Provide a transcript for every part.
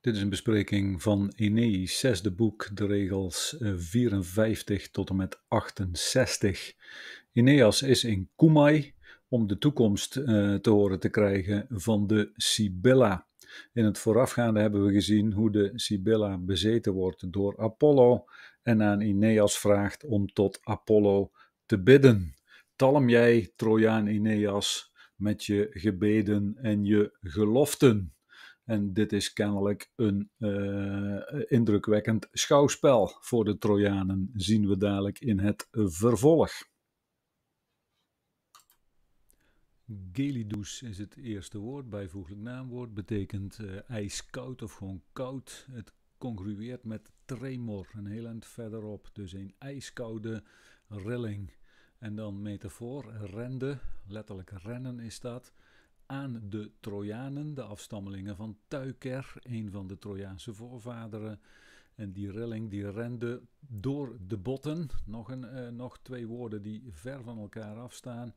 Dit is een bespreking van 6 zesde boek, de regels 54 eh, tot en met 68. Ineas is in Cumae om de toekomst eh, te horen te krijgen van de Sibylla. In het voorafgaande hebben we gezien hoe de Sibylla bezeten wordt door Apollo en aan Ineas vraagt om tot Apollo te bidden. Talm jij, Trojaan Ineas, met je gebeden en je geloften. En dit is kennelijk een eh, indrukwekkend schouwspel voor de Trojanen, zien we dadelijk in het vervolg. Gelidus is het eerste woord, bijvoeglijk naamwoord, betekent eh, ijskoud of gewoon koud. Het congrueert met tremor, een heel eind verderop. Dus een ijskoude rilling. En dan metafoor, rende, letterlijk rennen is dat aan de Trojanen, de afstammelingen van Tuiker, een van de Trojaanse voorvaderen. En die rilling die rende door de botten. Nog, een, eh, nog twee woorden die ver van elkaar afstaan.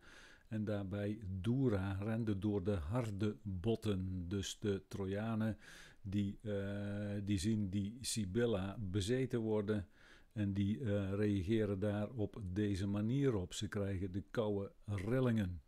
En daarbij Dura rende door de harde botten. Dus de Trojanen die, eh, die zien die Sibylla bezeten worden. En die eh, reageren daar op deze manier op. Ze krijgen de koude rillingen.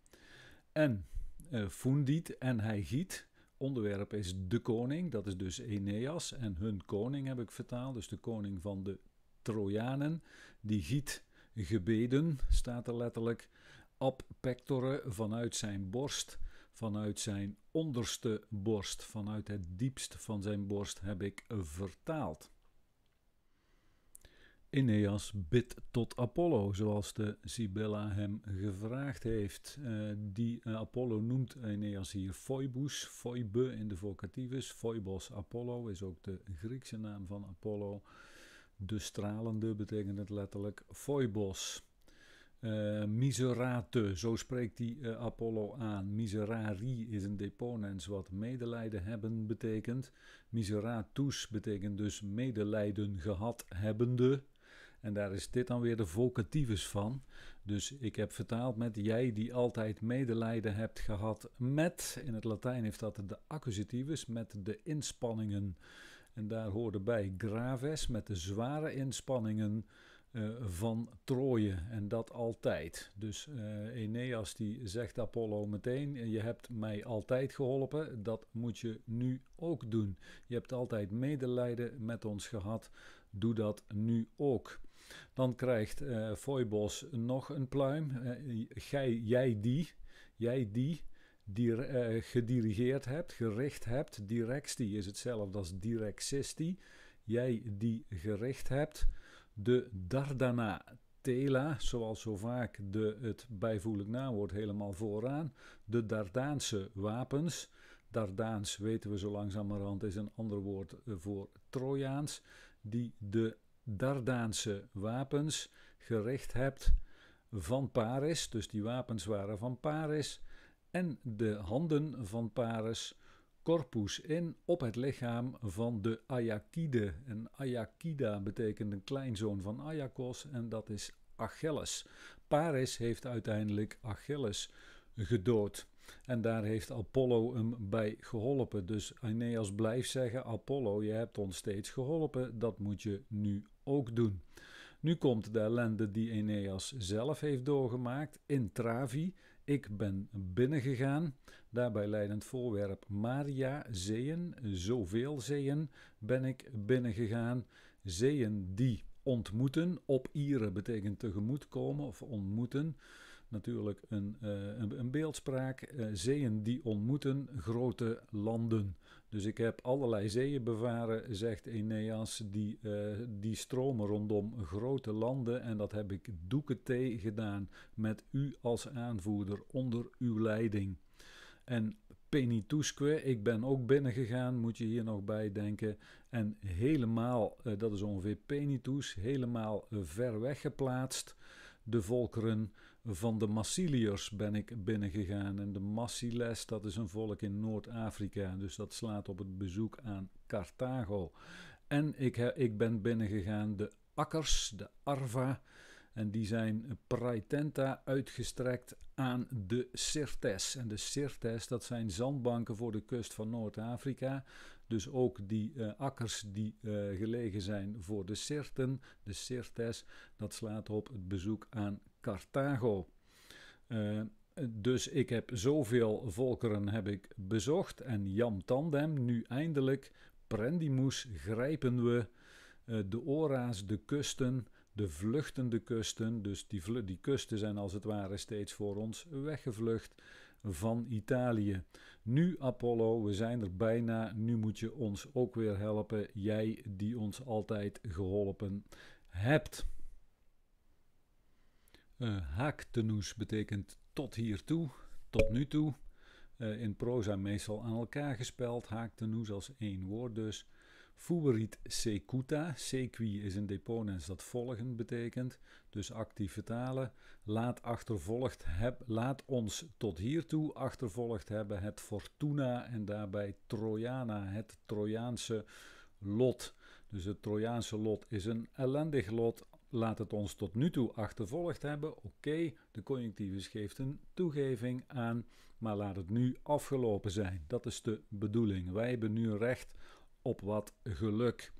En uh, eh, Fundit en hij giet. Onderwerp is de koning, dat is dus Eneas. En hun koning heb ik vertaald, dus de koning van de Trojanen. Die giet gebeden, staat er letterlijk, ab pectore vanuit zijn borst. Vanuit zijn onderste borst, vanuit het diepst van zijn borst heb ik vertaald. Aeneas bidt tot Apollo, zoals de Sibella hem gevraagd heeft. Eh, die eh, Apollo noemt Aeneas hier Phoebus, Phoebe in de vocativus. Phoebos Apollo is ook de Griekse naam van Apollo. De stralende betekent het letterlijk Phoebos. Uh, miserate, zo spreekt die Apollo aan. Miserari is een deponens wat medelijden hebben betekent. Miseratus betekent dus medelijden gehad hebbende. En daar is dit dan weer de vocativus van. Dus ik heb vertaald met jij die altijd medelijden hebt gehad met. In het Latijn heeft dat de accusativus, met de inspanningen. En daar hoorde bij graves, met de zware inspanningen. Eh, van Troje en dat altijd. Dus uh, eh, Eneas die zegt Apollo meteen: Je hebt mij altijd geholpen, dat moet je nu ook doen. Je hebt altijd medelijden met ons gehad, doe dat nu ook. Dan krijgt uh, eh, Foibos nog een pluim. Eh, gij, jij die, jij die, die eh, gedirigeerd hebt, gericht hebt. Directie is hetzelfde als directisti. Jij die gericht hebt. De Dardana Tela, zoals zo vaak de, het bijvoeglijk naamwoord helemaal vooraan. De Dardaanse wapens. Dardaans weten we zo langzamerhand is een ander woord voor Trojaans. Die de Dardaanse wapens gericht hebt van Paris. Dus die wapens waren van Paris. En de handen van Paris corpus in op het lichaam van de Ayakide. En Ayakida betekent een kleinzoon van Ayakos en dat is Achilles. Paris heeft uiteindelijk Achilles gedood. En daar heeft Apollo hem bij geholpen. Dus Aeneas blijft zeggen: Apollo, je hebt ons steeds geholpen, dat moet je nu ook doen. Nu komt de ellende die Eneas zelf heeft doorgemaakt in Travi. Ik ben binnengegaan. Daarbij leidend voorwerp Maria, zeeën, zoveel zeeën ben ik binnengegaan. Zeeën die ontmoeten, op Ieren betekent tegemoetkomen of ontmoeten. Natuurlijk een, eh, een, beeldspraak. Uh, zeeën die ontmoeten, grote landen. Dus ik heb allerlei zeeën bevaren, zegt Eneas, die, eh, die stromen rondom grote landen. En dat heb ik doeketee gedaan met u als aanvoerder onder uw leiding. En penitusque, ik ben ook binnengegaan, moet je hier nog bij denken. En helemaal, eh, dat is ongeveer penitus, helemaal eh, ver weg geplaatst, de volkeren van de Massiliërs ben ik binnengegaan. En de Massiles, dat is een volk in Noord-Afrika. Dus dat slaat op het bezoek aan Carthago. En ik, ik ben binnengegaan de Akkers, de Arva. En die zijn praetenta uitgestrekt aan de Sirtes. En de Sirtes, dat zijn zandbanken voor de kust van Noord-Afrika. Dus ook die eh, akkers die eh, gelegen zijn voor de Sirten, de Sirtes, dat slaat op het bezoek aan Carthago. Eh, dus ik heb zoveel volkeren heb ik bezocht en jam tandem, nu eindelijk prendimus grijpen we de ora's, de kusten de vluchtende kusten. Dus die, die kusten zijn als het ware steeds voor ons weggevlucht van Italië. Nu Apollo, we zijn er bijna. Nu moet je ons ook weer helpen. Jij die ons altijd geholpen hebt. Eh, haaktenoes betekent tot hiertoe, tot nu toe. Eh, in proza meestal aan elkaar gespeld. haaktenoes als één woord dus. Fuberit secuta, sequi is een deponens dat volgen betekent, dus actief vertalen. Laat, achtervolgd heb, laat ons tot hiertoe achtervolgd hebben het fortuna en daarbij Trojana, het Trojaanse lot. Dus het Trojaanse lot is een ellendig lot. Laat het ons tot nu toe achtervolgd hebben. Oké, de conjunctivus geeft een toegeving aan, maar laat het nu afgelopen zijn. Dat is de bedoeling. Wij hebben nu recht op wat geluk.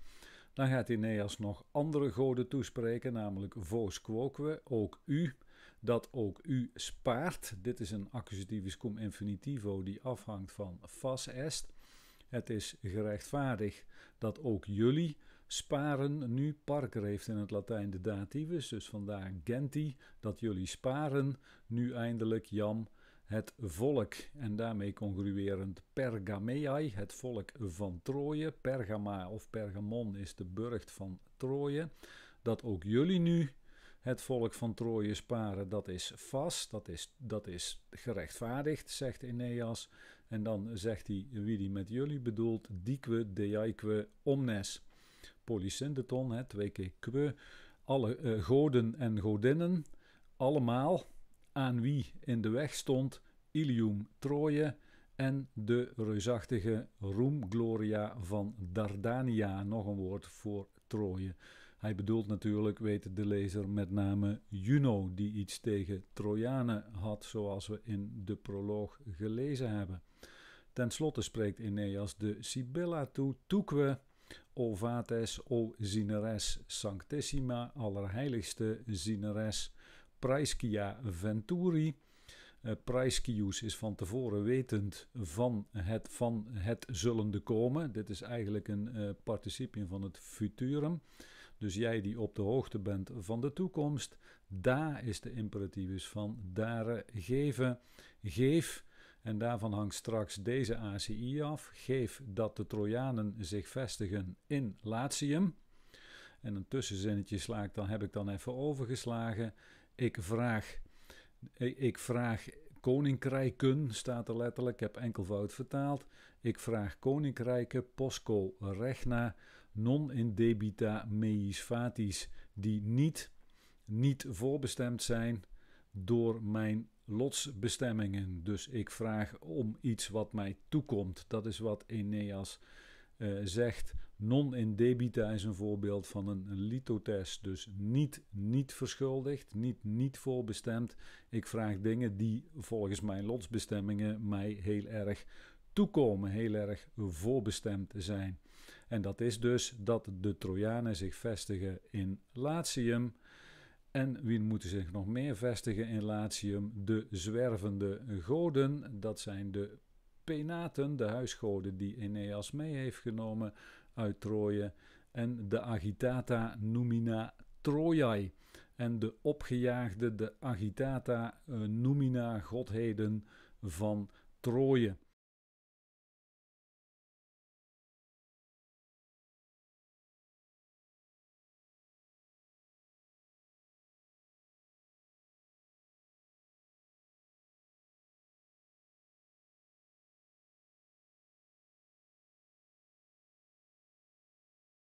Dan gaat Ineas nog andere goden toespreken, namelijk vos quoque, ook u, dat ook u spaart. Dit is een accusativus cum infinitivo die afhangt van fas est. Het is gerechtvaardig dat ook jullie sparen nu. Parker heeft in het Latijn de dativus, dus vandaar genti, dat jullie sparen nu eindelijk jam het volk en daarmee congruerend Pergameai, het volk van Troje. Pergama of Pergamon is de burcht van Troje. Dat ook jullie nu het volk van Troje sparen, dat is vast, dat is, dat is gerechtvaardigd, zegt Eneas. En dan zegt hij wie die met jullie bedoelt, dique deique omnes. Polysyndeton, twee keer que, alle eh, goden en godinnen, allemaal aan wie in de weg stond Ilium Troje en de reusachtige roemgloria van Dardania. Nog een woord voor Troje. Hij bedoelt natuurlijk, weet de lezer, met name Juno, die iets tegen Trojanen had, zoals we in de proloog gelezen hebben. Ten slotte spreekt Aeneas de Sibylla toe, toekwe, o vates, o zineres sanctissima, allerheiligste zineres, Praiskia Venturi. Uh, is van tevoren wetend van het, van het zullende komen. Dit is eigenlijk een uh, eh, participium van het futurum. Dus jij die op de hoogte bent van de toekomst, daar is de imperativus van dare eh, geven. Geef, en daarvan hangt straks deze ACI af. Geef dat de Trojanen zich vestigen in Latium. En een tussenzinnetje sla ik dan, heb ik dan even overgeslagen. Ik vraag, eh, ik vraag koninkrijken, staat er letterlijk, ik heb enkelvoud vertaald. Ik vraag koninkrijken, posco regna, non in debita meis fatis, die niet, niet voorbestemd zijn door mijn lotsbestemmingen. Dus ik vraag om iets wat mij toekomt. Dat is wat Eneas eh, zegt. Non in debita is een voorbeeld van een litotes, dus niet niet verschuldigd, niet niet voorbestemd. Ik vraag dingen die volgens mijn lotsbestemmingen mij heel erg toekomen, heel erg voorbestemd zijn. En dat is dus dat de Trojanen zich vestigen in Latium. En wie moeten zich nog meer vestigen in Latium? De zwervende goden, dat zijn de Penaten, de huisgoden die Aeneas mee heeft genomen uit Troje en de agitata numina Trojai. en de opgejaagde de agitata eh, numina godheden van Troje.